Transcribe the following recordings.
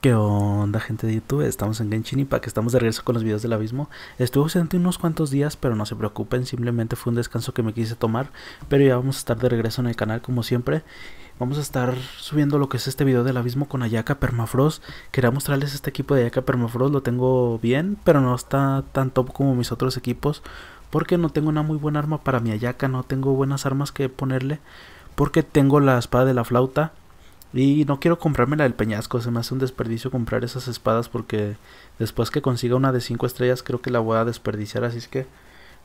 ¿Qué onda gente de YouTube? Estamos en Genshin que estamos de regreso con los videos del abismo. Estuve ausente unos cuantos días, pero no se preocupen, simplemente fue un descanso que me quise tomar. Pero ya vamos a estar de regreso en el canal como siempre. Vamos a estar subiendo lo que es este video del abismo con Ayaka Permafrost. Quería mostrarles este equipo de Ayaka Permafrost, lo tengo bien, pero no está tan top como mis otros equipos. Porque no tengo una muy buena arma para mi Ayaka, no tengo buenas armas que ponerle. Porque tengo la espada de la flauta y no quiero comprarme la del peñasco, se me hace un desperdicio comprar esas espadas porque después que consiga una de 5 estrellas creo que la voy a desperdiciar, así es que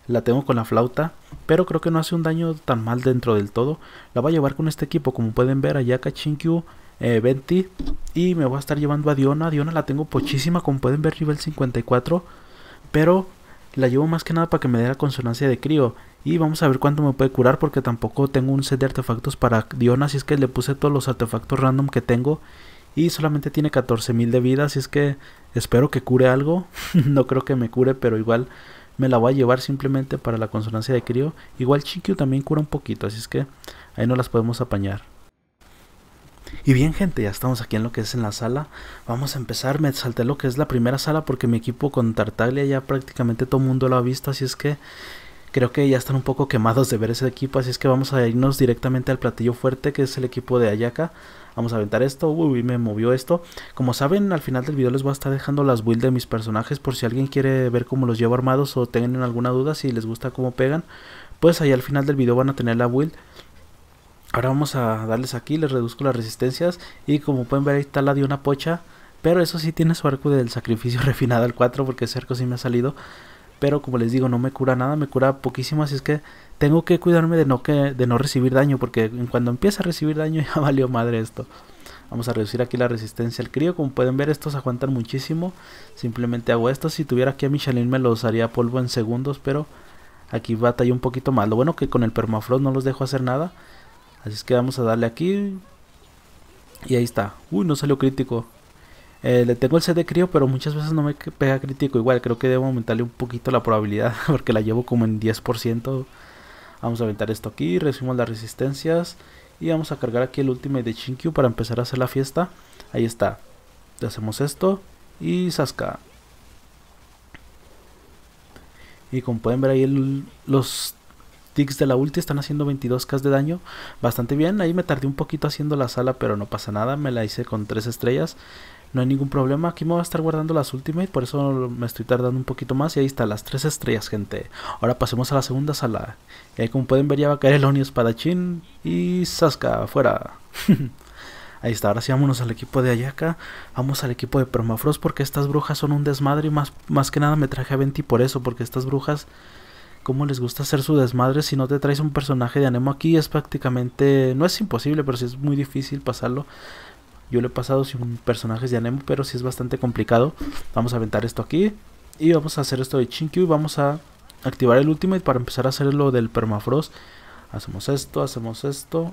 la tengo con la flauta, pero creo que no hace un daño tan mal dentro del todo. La voy a llevar con este equipo, como pueden ver, allá Chinkyu. eh, Venti, y me voy a estar llevando a Diona. Diona la tengo pochísima, como pueden ver, nivel 54, pero la llevo más que nada para que me dé la consonancia de crío. Y vamos a ver cuánto me puede curar porque tampoco tengo un set de artefactos para Diona. Así es que le puse todos los artefactos random que tengo. Y solamente tiene 14.000 de vida. Así es que espero que cure algo. no creo que me cure, pero igual me la voy a llevar simplemente para la consonancia de crío. Igual Chikyu también cura un poquito. Así es que ahí no las podemos apañar. Y bien gente, ya estamos aquí en lo que es en la sala. Vamos a empezar, me salté lo que es la primera sala porque mi equipo con Tartaglia ya prácticamente todo el mundo lo ha visto, así es que creo que ya están un poco quemados de ver ese equipo, así es que vamos a irnos directamente al platillo fuerte que es el equipo de Ayaka. Vamos a aventar esto, uy, me movió esto. Como saben, al final del video les voy a estar dejando las builds de mis personajes por si alguien quiere ver cómo los llevo armados o tienen alguna duda, si les gusta cómo pegan, pues ahí al final del video van a tener la build. Ahora vamos a darles aquí, les reduzco las resistencias y como pueden ver ahí está la de una pocha. Pero eso sí tiene su arco del sacrificio refinado al 4 porque ese arco sí me ha salido. Pero como les digo, no me cura nada, me cura poquísimo, así es que tengo que cuidarme de no, de no recibir daño porque cuando empieza a recibir daño ya valió madre esto. Vamos a reducir aquí la resistencia al crío. Como pueden ver, estos aguantan muchísimo. Simplemente hago esto. Si tuviera aquí a Michelin me los haría polvo en segundos. Pero aquí batalla un poquito más. Lo bueno que con el permafrost no los dejo hacer nada. Así es que vamos a darle aquí. Y ahí está. Uy, no salió crítico. Eh, le tengo el set de crío, pero muchas veces no me pega crítico. Igual, creo que debo aumentarle un poquito la probabilidad, porque la llevo como en 10%. Vamos a aventar esto aquí, recibimos las resistencias. Y vamos a cargar aquí el último de Shinkyu para empezar a hacer la fiesta. Ahí está. Le hacemos esto y sasca. Y como pueden ver ahí los ticks de la ulti están haciendo 22k de daño. Bastante bien. Ahí me tardé un poquito haciendo la sala, pero no pasa nada. Me la hice con 3 estrellas. No hay ningún problema. Aquí me voy a estar guardando las ultimate. Por eso me estoy tardando un poquito más. Y ahí está, las 3 estrellas, gente. Ahora pasemos a la segunda sala. ahí eh, como pueden ver, ya va a caer el Oni Espadachín. Y saska fuera. Ahí está, ahora sí vámonos al equipo de Ayaka, vamos al equipo de Permafrost porque estas brujas son un desmadre y más, más que nada me traje a Venti por eso, porque estas brujas cómo les gusta hacer su desmadre. Si no te traes un personaje de Anemo aquí, es prácticamente. No es imposible, pero sí es muy difícil pasarlo. Yo lo he pasado sin personajes de Anemo, pero sí es bastante complicado. Vamos a aventar esto aquí. Y vamos a hacer esto de Chinkyu. Y vamos a activar el Ultimate para empezar a hacer lo del Permafrost. Hacemos esto, hacemos esto.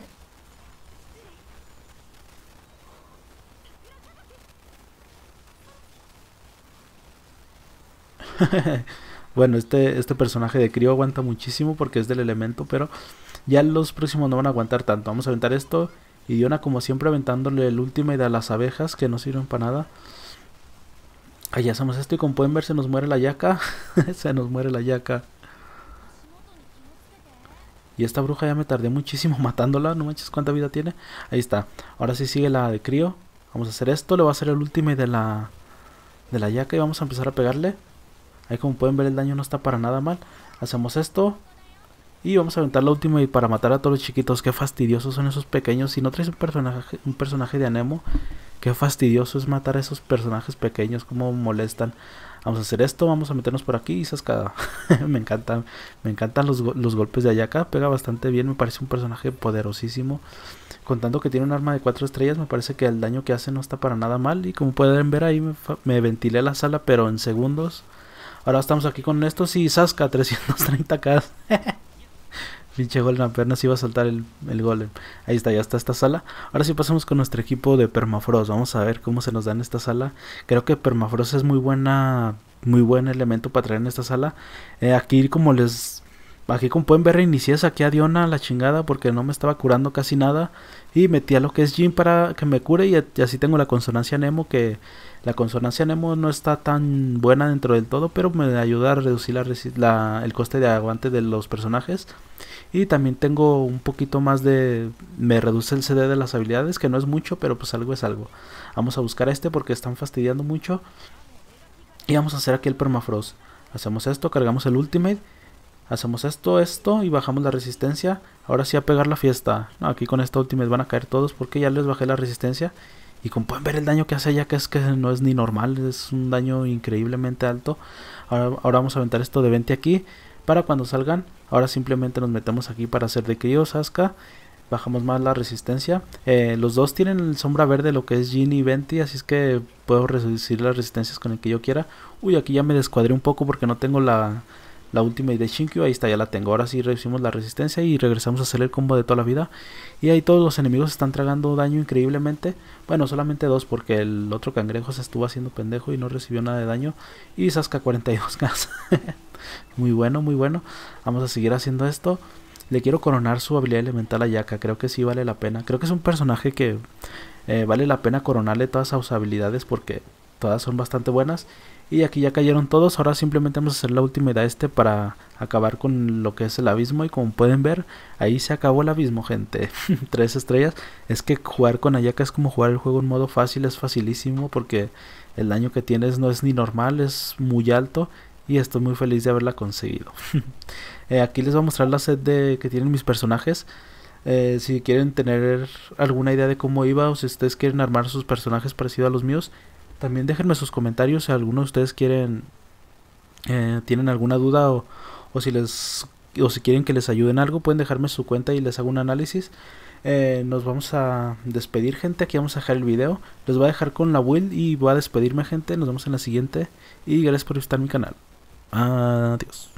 bueno, este, este personaje de Crio aguanta muchísimo porque es del elemento, pero ya los próximos no van a aguantar tanto. Vamos a aventar esto. Y Diona como siempre aventándole el y de las abejas que no sirven para nada. Ahí hacemos esto y como pueden ver se nos muere la yaca. se nos muere la yaca. Y esta bruja ya me tardé muchísimo matándola. No manches cuánta vida tiene. Ahí está. Ahora sí sigue la de crío. Vamos a hacer esto. Le va a hacer el último de la, de la yaca y vamos a empezar a pegarle. Ahí como pueden ver el daño no está para nada mal. Hacemos esto. Y vamos a aventar la última y para matar a todos los chiquitos. Qué fastidiosos son esos pequeños. Si no traes un personaje, un personaje de Anemo, qué fastidioso es matar a esos personajes pequeños. Cómo molestan. Vamos a hacer esto, vamos a meternos por aquí y sascada... me encantan, me encantan los, golpes de Ayaka. Pega bastante bien, me parece un personaje poderosísimo. Contando que tiene un arma de 4 estrellas, me parece que el daño que hace no está para nada mal. Y como pueden ver ahí, me, me ventilé la sala, pero en segundos. Ahora estamos aquí con estos y Sasca, 330k. Pinche golem, apenas iba a saltar el, el golem. Ahí está, ya está esta sala. Ahora sí pasamos con nuestro equipo de permafrost. Vamos a ver cómo se nos da en esta sala. Creo que permafrost es muy buena. Muy buen elemento para traer en esta sala. Eh, aquí como les. Aquí como pueden ver reinicié, aquí a Diona la chingada porque no me estaba curando casi nada. Y metí a lo que es Jim para que me cure. Eh, y así tengo la consonancia Nemo que la consonancia Nemo no está tan buena dentro del todo, pero me ayuda a reducir el coste de aguante de los personajes. Y también tengo un poquito más de... Me reduce el CD de las habilidades, que no es mucho, pero pues algo es algo. Vamos a buscar este porque están fastidiando mucho. Y vamos a hacer aquí el permafrost. Hacemos esto, cargamos el ultimate. Hacemos esto, esto y bajamos la resistencia. Ahora sí a pegar la fiesta. aquí con esta ultimate van a caer todos porque ya les bajé la resistencia. Y como pueden ver el daño que hace ya que es que no es ni normal, es un daño increíblemente alto. Ahora, vamos a aventar esto de 20 aquí para cuando salgan. Ahora simplemente nos metemos aquí para hacer de yo Sasca. Bajamos más la resistencia. Eh, los dos tienen el sombra verde, lo que es Jin y Venti, así es que puedo reducir las resistencias con el que yo quiera. Uy, aquí ya me descuadré un poco porque no tengo la, la última de Shinkyu, ahí está, ya la tengo. Ahora sí reducimos la resistencia y regresamos a hacer el combo de toda la vida. Y ahí todos los enemigos están tragando daño increíblemente. Bueno, solamente dos porque el otro cangrejo se estuvo haciendo pendejo y no recibió nada de daño. Y Sasuke 42 k muy bueno, muy bueno. Vamos a seguir haciendo esto. Le quiero coronar su habilidad elemental a Yaka. Creo que sí vale la pena. Creo que es un personaje que eh, vale la pena coronarle todas sus habilidades porque todas son bastante buenas. Y aquí ya cayeron todos, ahora simplemente vamos a hacer la última idea este para acabar con lo que es el abismo. Y como pueden ver, ahí se acabó el abismo, gente. Tres estrellas. Es que jugar con Ayaka es como jugar el juego en modo fácil, es facilísimo porque el daño que tienes no es ni normal, es muy alto y estoy muy feliz de haberla conseguido. Eh, aquí les voy a mostrar la set de, que tienen mis personajes. Eh, si quieren tener alguna idea de cómo iba o si ustedes quieren armar sus personajes parecidos a los míos, también déjenme sus comentarios si alguno de ustedes quieren, eh, tienen alguna duda o, si les, o si quieren que les ayuden algo, pueden dejarme su cuenta y les hago un análisis. Eh, nos vamos a despedir gente, aquí vamos a dejar el video, les voy a dejar con la will y voy a despedirme gente, nos vemos en la siguiente y gracias por visitar mi canal. Adiós.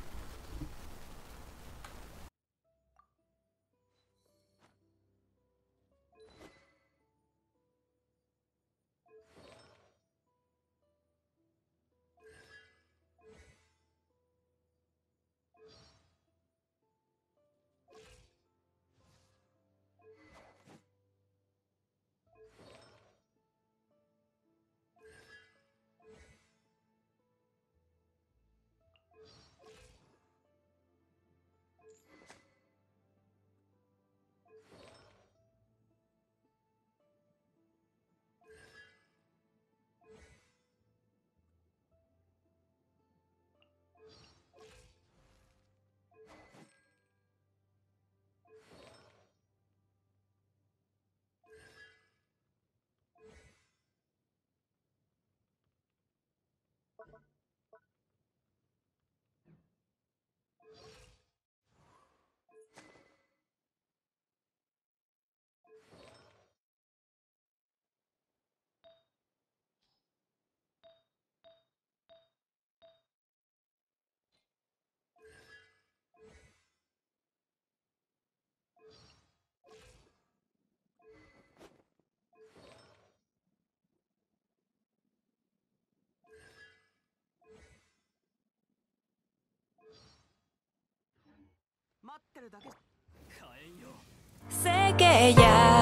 世界や